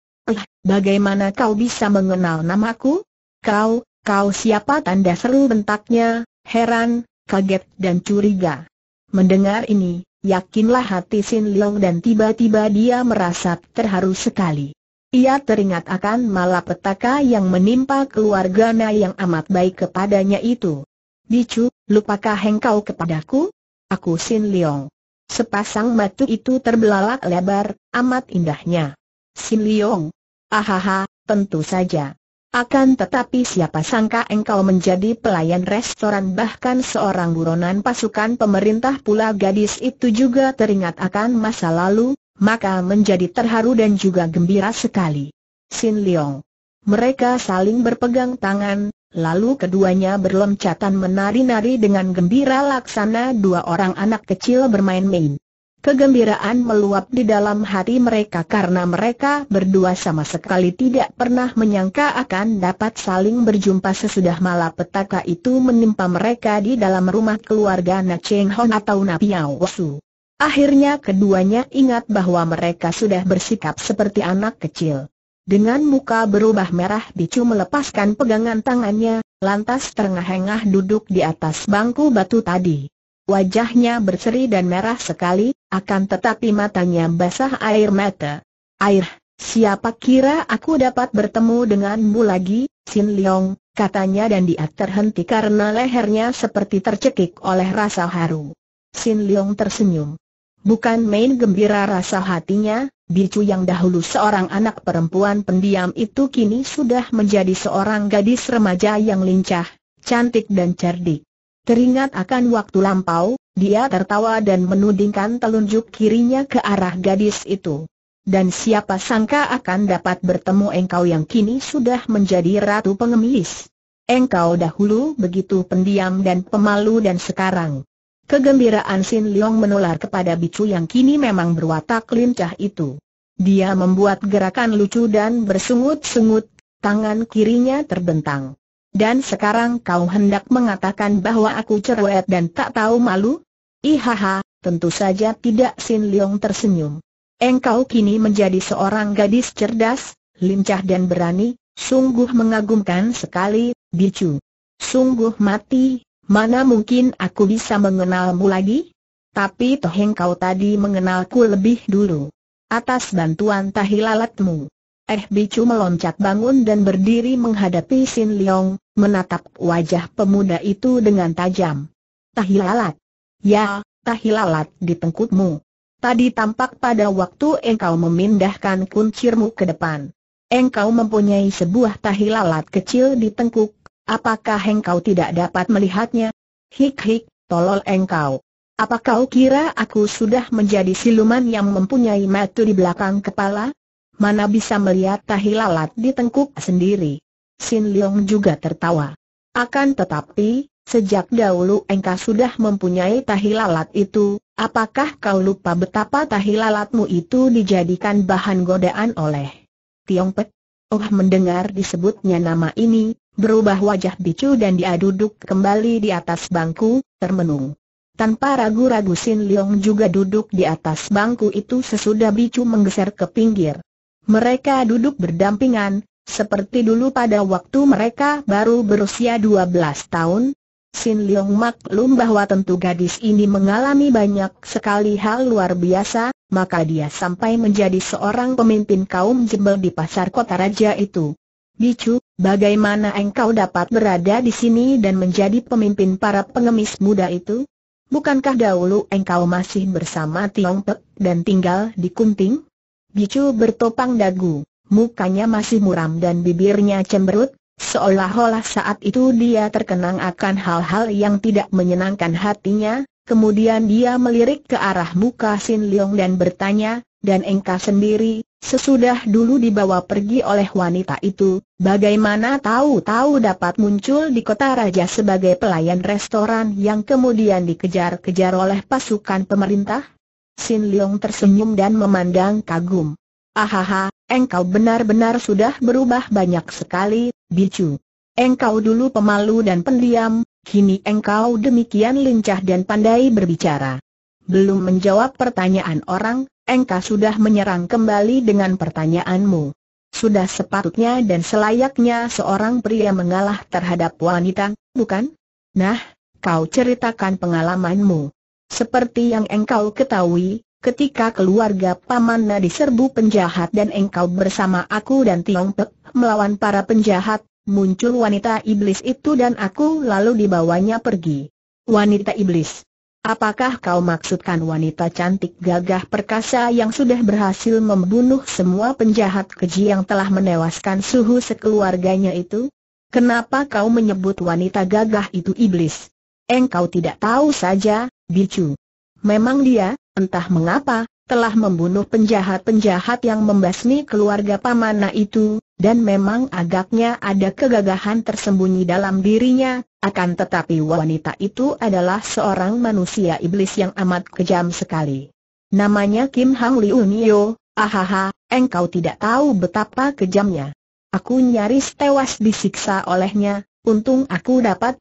Bagaimana kau bisa mengenal namaku? Kau, kau siapa tanda seru bentaknya, heran, kaget dan curiga. Mendengar ini, yakinlah hati Sin Leong dan tiba-tiba dia merasa terharu sekali. Ia teringat akan malapetaka yang menimpa Na yang amat baik kepadanya itu. Bicu, lupakah engkau kepadaku? Aku Sin Leong. Sepasang matu itu terbelalak lebar, amat indahnya. Sin Leong, Ahaha, tentu saja. Akan tetapi siapa sangka engkau menjadi pelayan restoran bahkan seorang buronan pasukan pemerintah pula gadis itu juga teringat akan masa lalu, maka menjadi terharu dan juga gembira sekali. Sin Leong. Mereka saling berpegang tangan, lalu keduanya berlomcatan menari-nari dengan gembira laksana dua orang anak kecil bermain-main. Kegembiraan meluap di dalam hati mereka karena mereka berdua sama sekali tidak pernah menyangka akan dapat saling berjumpa sesudah malapetaka itu menimpa mereka di dalam rumah keluarga Na Cheng Hon atau Na Piao Wosu. Akhirnya keduanya ingat bahwa mereka sudah bersikap seperti anak kecil. Dengan muka berubah merah Bicu melepaskan pegangan tangannya, lantas terengah-engah duduk di atas bangku batu tadi. Wajahnya berseri dan merah sekali, akan tetapi matanya basah air mata. Air, siapa kira aku dapat bertemu denganmu lagi, Sin Leong, katanya dan dia terhenti karena lehernya seperti tercekik oleh rasa haru. Sin Leong tersenyum. Bukan main gembira rasa hatinya, Bicu yang dahulu seorang anak perempuan pendiam itu kini sudah menjadi seorang gadis remaja yang lincah, cantik dan cerdik. Teringat akan waktu lampau, dia tertawa dan menudingkan telunjuk kirinya ke arah gadis itu. Dan siapa sangka akan dapat bertemu engkau yang kini sudah menjadi ratu pengemis. Engkau dahulu begitu pendiam dan pemalu dan sekarang. Kegembiraan Sin Leong menular kepada bicu yang kini memang berwatak lincah itu. Dia membuat gerakan lucu dan bersungut-sungut, tangan kirinya terbentang. Dan sekarang kau hendak mengatakan bahwa aku cerewet dan tak tahu malu? Ihaha, tentu saja tidak Sin Leong tersenyum. Engkau kini menjadi seorang gadis cerdas, lincah dan berani, sungguh mengagumkan sekali, Bicu. Sungguh mati, mana mungkin aku bisa mengenalmu lagi? Tapi toh engkau tadi mengenalku lebih dulu. Atas bantuan tahilalatmu, Eh Bicu meloncat bangun dan berdiri menghadapi Sin Leong, menatap wajah pemuda itu dengan tajam. Tahilalat. Ya, tahilalat di tengkutmu. Tadi tampak pada waktu engkau memindahkan kuncirmu ke depan. Engkau mempunyai sebuah tahilalat kecil di tengkuk, apakah engkau tidak dapat melihatnya? Hik-hik, tolol engkau. Apa kau kira aku sudah menjadi siluman yang mempunyai mata di belakang kepala? mana bisa melihat tahi lalat di tengkuk sendiri. Sin Leong juga tertawa. Akan tetapi, sejak dahulu engkau sudah mempunyai tahi lalat itu, apakah kau lupa betapa tahi lalatmu itu dijadikan bahan godaan oleh Pek? Oh mendengar disebutnya nama ini, berubah wajah bicu dan dia duduk kembali di atas bangku, termenung. Tanpa ragu-ragu Sin Leong juga duduk di atas bangku itu sesudah Bicu menggeser ke pinggir. Mereka duduk berdampingan, seperti dulu pada waktu mereka baru berusia 12 tahun. Sin Leong maklum bahwa tentu gadis ini mengalami banyak sekali hal luar biasa, maka dia sampai menjadi seorang pemimpin kaum jembel di pasar kota raja itu. Bicu, bagaimana engkau dapat berada di sini dan menjadi pemimpin para pengemis muda itu? Bukankah dahulu engkau masih bersama Tiong Pek dan tinggal di Kunting? Bicu bertopang dagu, mukanya masih muram dan bibirnya cemberut, seolah-olah saat itu dia terkenang akan hal-hal yang tidak menyenangkan hatinya, kemudian dia melirik ke arah muka Sin Leong dan bertanya, dan engkau sendiri, sesudah dulu dibawa pergi oleh wanita itu, bagaimana tahu-tahu dapat muncul di kota raja sebagai pelayan restoran yang kemudian dikejar-kejar oleh pasukan pemerintah? Sin Leong tersenyum dan memandang kagum. Ahaha, engkau benar-benar sudah berubah banyak sekali, Bicu. Engkau dulu pemalu dan pendiam, kini engkau demikian lincah dan pandai berbicara. Belum menjawab pertanyaan orang, engkau sudah menyerang kembali dengan pertanyaanmu. Sudah sepatutnya dan selayaknya seorang pria mengalah terhadap wanita, bukan? Nah, kau ceritakan pengalamanmu. Seperti yang engkau ketahui, ketika keluarga Paman diserbu penjahat dan engkau bersama aku dan Tiong Pek melawan para penjahat, muncul wanita iblis itu dan aku lalu dibawanya pergi. Wanita iblis. Apakah kau maksudkan wanita cantik gagah perkasa yang sudah berhasil membunuh semua penjahat keji yang telah menewaskan suhu sekeluarganya itu? Kenapa kau menyebut wanita gagah itu iblis? Engkau tidak tahu saja, Bicu. Memang dia, entah mengapa, telah membunuh penjahat-penjahat yang membasmi keluarga Pamana itu, dan memang agaknya ada kegagahan tersembunyi dalam dirinya, akan tetapi wanita itu adalah seorang manusia iblis yang amat kejam sekali. Namanya Kim Hang Liunio. ahaha, engkau tidak tahu betapa kejamnya. Aku nyaris tewas disiksa olehnya, untung aku dapat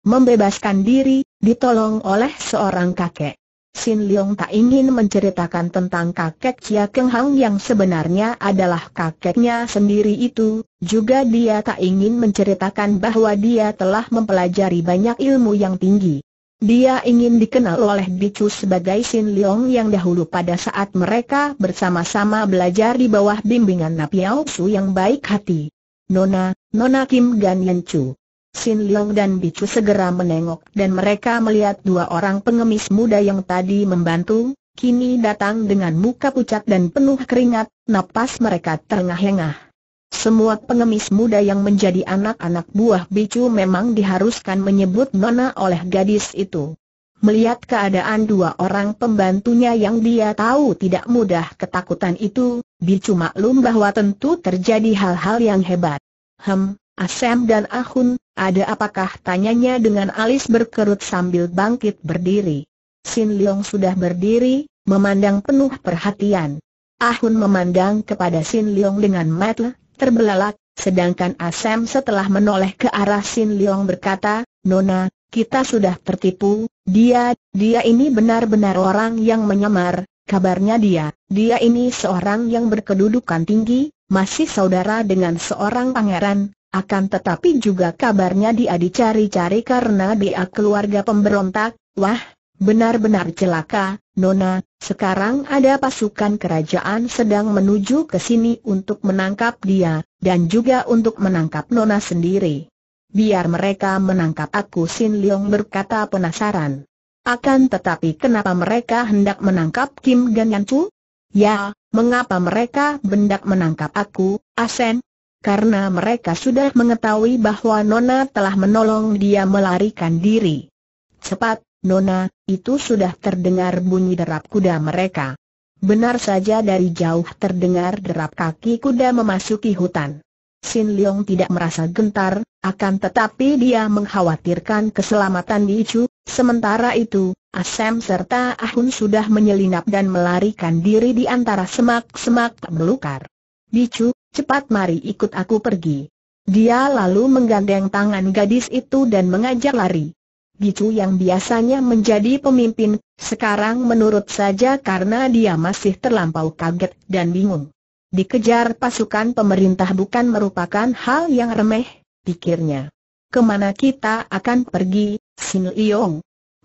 Membebaskan diri, ditolong oleh seorang kakek. Sin Leong tak ingin menceritakan tentang kakek Chia Keng Hang yang sebenarnya adalah kakeknya sendiri itu, juga dia tak ingin menceritakan bahwa dia telah mempelajari banyak ilmu yang tinggi. Dia ingin dikenal oleh Bicu sebagai Sin Leong yang dahulu pada saat mereka bersama-sama belajar di bawah bimbingan Napiao Su yang baik hati. Nona, Nona Kim Gan Yen Chu. Sin Leong dan Bicu segera menengok dan mereka melihat dua orang pengemis muda yang tadi membantu, kini datang dengan muka pucat dan penuh keringat, napas mereka terengah-engah. Semua pengemis muda yang menjadi anak-anak buah Bicu memang diharuskan menyebut Nona oleh gadis itu. Melihat keadaan dua orang pembantunya yang dia tahu tidak mudah ketakutan itu, Bicu maklum bahwa tentu terjadi hal-hal yang hebat. Hem, Asem dan Ahun, ada apakah tanyanya dengan alis berkerut sambil bangkit berdiri. Sin Leong sudah berdiri, memandang penuh perhatian. Ahun memandang kepada Sin Leong dengan mata terbelalak, sedangkan Asem setelah menoleh ke arah Sin Leong berkata, Nona, kita sudah tertipu, dia, dia ini benar-benar orang yang menyamar, kabarnya dia, dia ini seorang yang berkedudukan tinggi, masih saudara dengan seorang pangeran, akan tetapi juga kabarnya dia dicari-cari karena dia keluarga pemberontak, wah, benar-benar celaka, Nona, sekarang ada pasukan kerajaan sedang menuju ke sini untuk menangkap dia, dan juga untuk menangkap Nona sendiri. Biar mereka menangkap aku Sin Leong berkata penasaran. Akan tetapi kenapa mereka hendak menangkap Kim Gan Chu? Ya, mengapa mereka hendak menangkap aku, Asen, karena mereka sudah mengetahui bahwa Nona telah menolong dia melarikan diri. Cepat, Nona, itu sudah terdengar bunyi derap kuda mereka. Benar saja dari jauh terdengar derap kaki kuda memasuki hutan. Sin Leong tidak merasa gentar, akan tetapi dia mengkhawatirkan keselamatan Chu. sementara itu, Asem serta Ahun sudah menyelinap dan melarikan diri di antara semak-semak belukar. Chu, Cepat mari ikut aku pergi. Dia lalu menggandeng tangan gadis itu dan mengajak lari. Gicu yang biasanya menjadi pemimpin, sekarang menurut saja karena dia masih terlampau kaget dan bingung. Dikejar pasukan pemerintah bukan merupakan hal yang remeh, pikirnya. Kemana kita akan pergi, Sin Leong?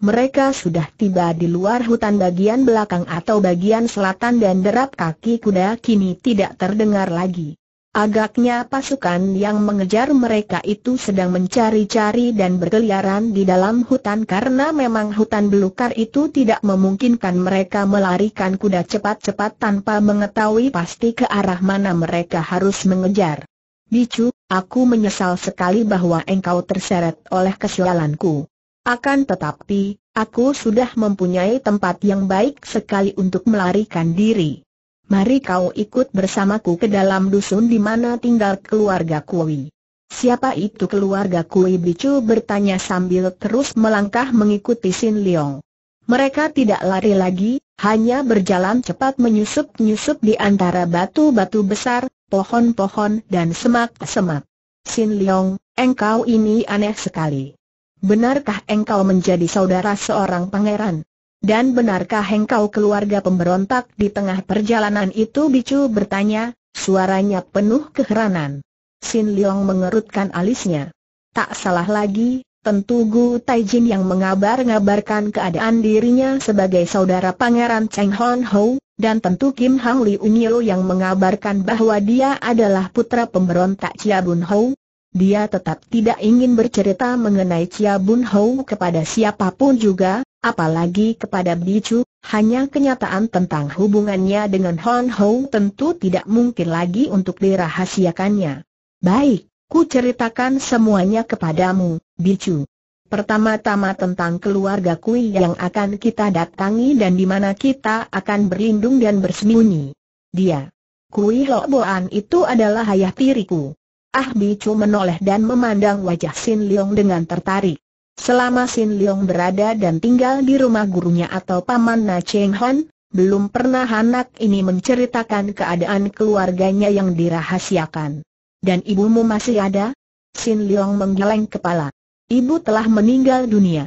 Mereka sudah tiba di luar hutan bagian belakang atau bagian selatan dan derap kaki kuda kini tidak terdengar lagi. Agaknya pasukan yang mengejar mereka itu sedang mencari-cari dan berkeliaran di dalam hutan karena memang hutan belukar itu tidak memungkinkan mereka melarikan kuda cepat-cepat tanpa mengetahui pasti ke arah mana mereka harus mengejar. Bicu, aku menyesal sekali bahwa engkau terseret oleh kesialanku. Akan tetapi, aku sudah mempunyai tempat yang baik sekali untuk melarikan diri. Mari kau ikut bersamaku ke dalam dusun di mana tinggal keluarga Kui. Siapa itu keluarga Kui Bicu bertanya sambil terus melangkah mengikuti Sin Leong. Mereka tidak lari lagi, hanya berjalan cepat menyusup-nyusup di antara batu-batu besar, pohon-pohon dan semak-semak. Sin Leong, engkau ini aneh sekali benarkah engkau menjadi saudara seorang pangeran? Dan benarkah engkau keluarga pemberontak di tengah perjalanan itu Bicu bertanya, suaranya penuh keheranan. Sin Leong mengerutkan alisnya. Tak salah lagi, tentu Gu Taijin yang mengabar-ngabarkan keadaan dirinya sebagai saudara pangeran Cheng Hon Ho, dan tentu Kim Hang Li Unyo yang mengabarkan bahwa dia adalah putra pemberontak Chia Bun Ho, dia tetap tidak ingin bercerita mengenai Chia Bun Hou kepada siapapun juga, apalagi kepada Bicu, hanya kenyataan tentang hubungannya dengan Hon Hou tentu tidak mungkin lagi untuk dirahasiakannya. Baik, ku ceritakan semuanya kepadamu, Bicu. Pertama-tama tentang keluarga kui yang akan kita datangi dan di mana kita akan berlindung dan bersembunyi. Dia, Kui Lok Boan itu adalah ayah tiriku. Ah Chu menoleh dan memandang wajah Sin Leong dengan tertarik. Selama Sin Leong berada dan tinggal di rumah gurunya atau paman Na Cheng Han, belum pernah anak ini menceritakan keadaan keluarganya yang dirahasiakan. Dan ibumu masih ada? Sin Leong menggeleng kepala. Ibu telah meninggal dunia.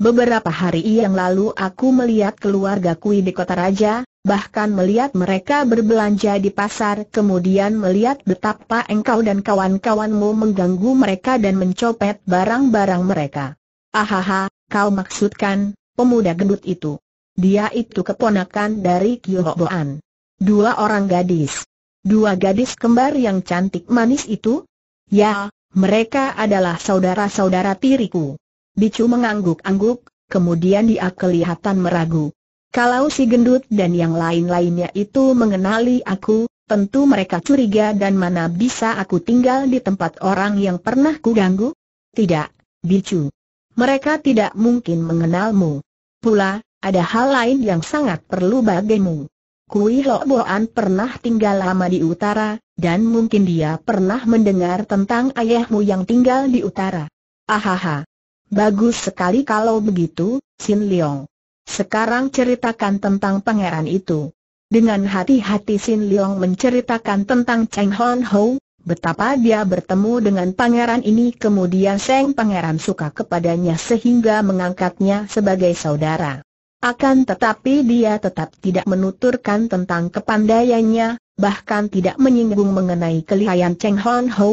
Beberapa hari yang lalu aku melihat keluarga kui di kota raja, bahkan melihat mereka berbelanja di pasar kemudian melihat betapa engkau dan kawan-kawanmu mengganggu mereka dan mencopet barang-barang mereka. Ahaha, kau maksudkan, pemuda gendut itu. Dia itu keponakan dari Boan. Dua orang gadis. Dua gadis kembar yang cantik manis itu? Ya, mereka adalah saudara-saudara tiriku. Bicu mengangguk-angguk, kemudian dia kelihatan meragu. Kalau si gendut dan yang lain-lainnya itu mengenali aku, tentu mereka curiga dan mana bisa aku tinggal di tempat orang yang pernah kuganggu? Tidak, Bicu. Mereka tidak mungkin mengenalmu. Pula, ada hal lain yang sangat perlu bagimu. Kui Lo Boan pernah tinggal lama di utara, dan mungkin dia pernah mendengar tentang ayahmu yang tinggal di utara. Ahaha, Bagus sekali kalau begitu, Sin Leong. Sekarang ceritakan tentang pangeran itu. Dengan hati-hati Sin Leong menceritakan tentang Cheng Hon Ho, betapa dia bertemu dengan pangeran ini kemudian Seng pangeran suka kepadanya sehingga mengangkatnya sebagai saudara. Akan tetapi dia tetap tidak menuturkan tentang kepandaiannya, bahkan tidak menyinggung mengenai kelihayan Cheng Hon Ho.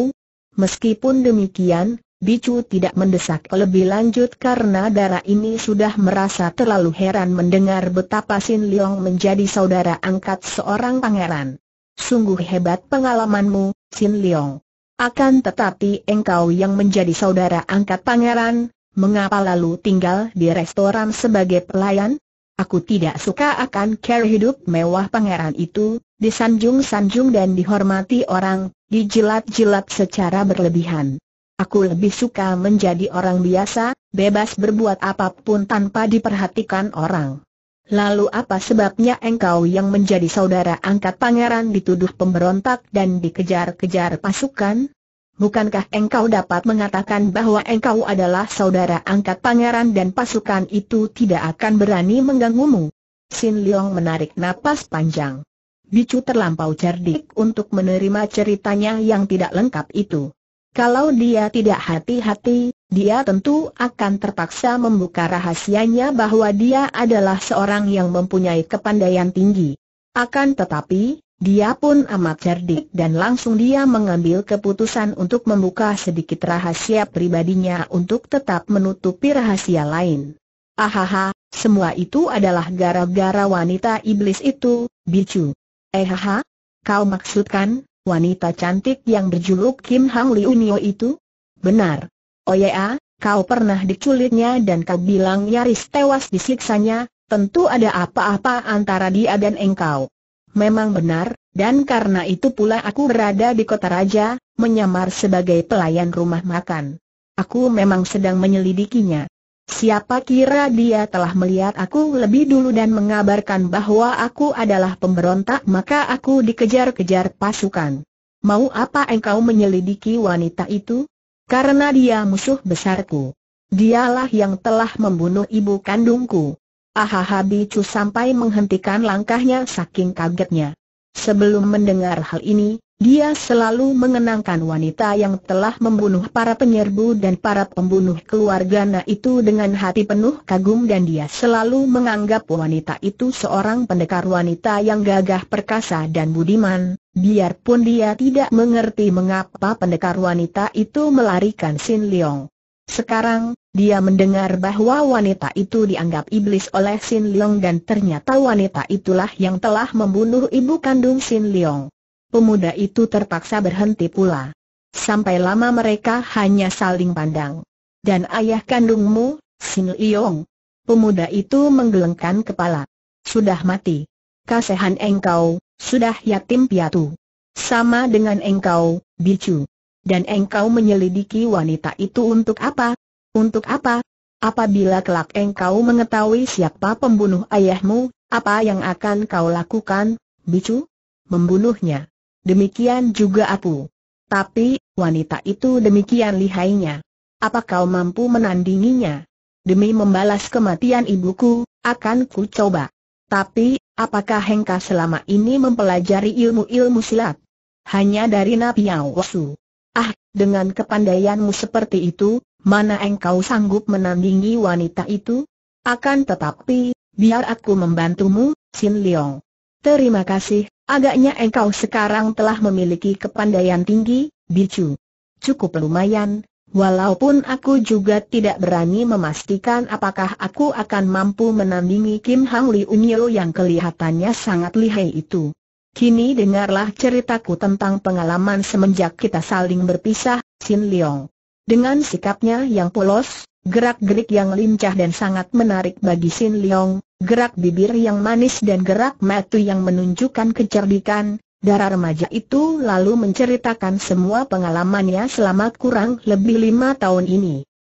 Meskipun demikian, Bicu tidak mendesak lebih lanjut karena darah ini sudah merasa terlalu heran mendengar betapa Sin Leong menjadi saudara angkat seorang pangeran. Sungguh hebat pengalamanmu, Sin Leong. Akan tetapi engkau yang menjadi saudara angkat pangeran, mengapa lalu tinggal di restoran sebagai pelayan? Aku tidak suka akan care hidup mewah pangeran itu, disanjung-sanjung dan dihormati orang, dijilat-jilat secara berlebihan. Aku lebih suka menjadi orang biasa, bebas berbuat apapun tanpa diperhatikan orang. Lalu apa sebabnya engkau yang menjadi saudara angkat pangeran dituduh pemberontak dan dikejar-kejar pasukan? Bukankah engkau dapat mengatakan bahwa engkau adalah saudara angkat pangeran dan pasukan itu tidak akan berani mengganggumu? Sin Leong menarik napas panjang. Bicu terlampau cerdik untuk menerima ceritanya yang tidak lengkap itu. Kalau dia tidak hati-hati, dia tentu akan terpaksa membuka rahasianya bahwa dia adalah seorang yang mempunyai kepandaian tinggi. Akan tetapi, dia pun amat cerdik dan langsung dia mengambil keputusan untuk membuka sedikit rahasia pribadinya untuk tetap menutupi rahasia lain. Ahaha, semua itu adalah gara-gara wanita iblis itu, Bicu. Ehaha, eh, kau maksudkan? wanita cantik yang berjuluk Kim Hang Liu Nio itu? Benar. Oh ya, kau pernah diculiknya dan kau bilang nyaris tewas disiksanya, tentu ada apa-apa antara dia dan engkau. Memang benar, dan karena itu pula aku berada di kota raja, menyamar sebagai pelayan rumah makan. Aku memang sedang menyelidikinya. Siapa kira dia telah melihat aku lebih dulu dan mengabarkan bahwa aku adalah pemberontak maka aku dikejar-kejar pasukan. Mau apa engkau menyelidiki wanita itu? Karena dia musuh besarku. Dialah yang telah membunuh ibu kandungku. Ahaha Bicu sampai menghentikan langkahnya saking kagetnya. Sebelum mendengar hal ini, dia selalu mengenangkan wanita yang telah membunuh para penyerbu dan para pembunuh keluargana itu dengan hati penuh kagum dan dia selalu menganggap wanita itu seorang pendekar wanita yang gagah perkasa dan budiman, biarpun dia tidak mengerti mengapa pendekar wanita itu melarikan Sin Leong. Sekarang, dia mendengar bahwa wanita itu dianggap iblis oleh Sin Leong dan ternyata wanita itulah yang telah membunuh ibu kandung Sin Leong pemuda itu terpaksa berhenti pula. Sampai lama mereka hanya saling pandang. Dan ayah kandungmu, Sin Liyong, Pemuda itu menggelengkan kepala. Sudah mati. Kasehan engkau, sudah yatim piatu. Sama dengan engkau, bicu. Dan engkau menyelidiki wanita itu untuk apa? Untuk apa? Apabila kelak engkau mengetahui siapa pembunuh ayahmu, apa yang akan kau lakukan, bicu? Membunuhnya. Demikian juga aku. Tapi, wanita itu demikian lihainya. Apa kau mampu menandinginya? Demi membalas kematian ibuku, akan ku coba. Tapi, apakah Hengka selama ini mempelajari ilmu-ilmu silat? Hanya dari Nabi Wasu. Ah, dengan kepandaianmu seperti itu, mana engkau sanggup menandingi wanita itu? Akan tetapi, biar aku membantumu, Sin Leong. Terima kasih, Agaknya engkau sekarang telah memiliki kepandaian tinggi, Bicu. Cukup lumayan, walaupun aku juga tidak berani memastikan apakah aku akan mampu menandingi Kim Hang Li Unyo yang kelihatannya sangat lihai itu. Kini dengarlah ceritaku tentang pengalaman semenjak kita saling berpisah, Sin Leong. Dengan sikapnya yang polos, gerak-gerik yang lincah dan sangat menarik bagi Sin Leong, gerak bibir yang manis dan gerak mata yang menunjukkan kecerdikan, darah remaja itu lalu menceritakan semua pengalamannya selama kurang lebih lima tahun ini.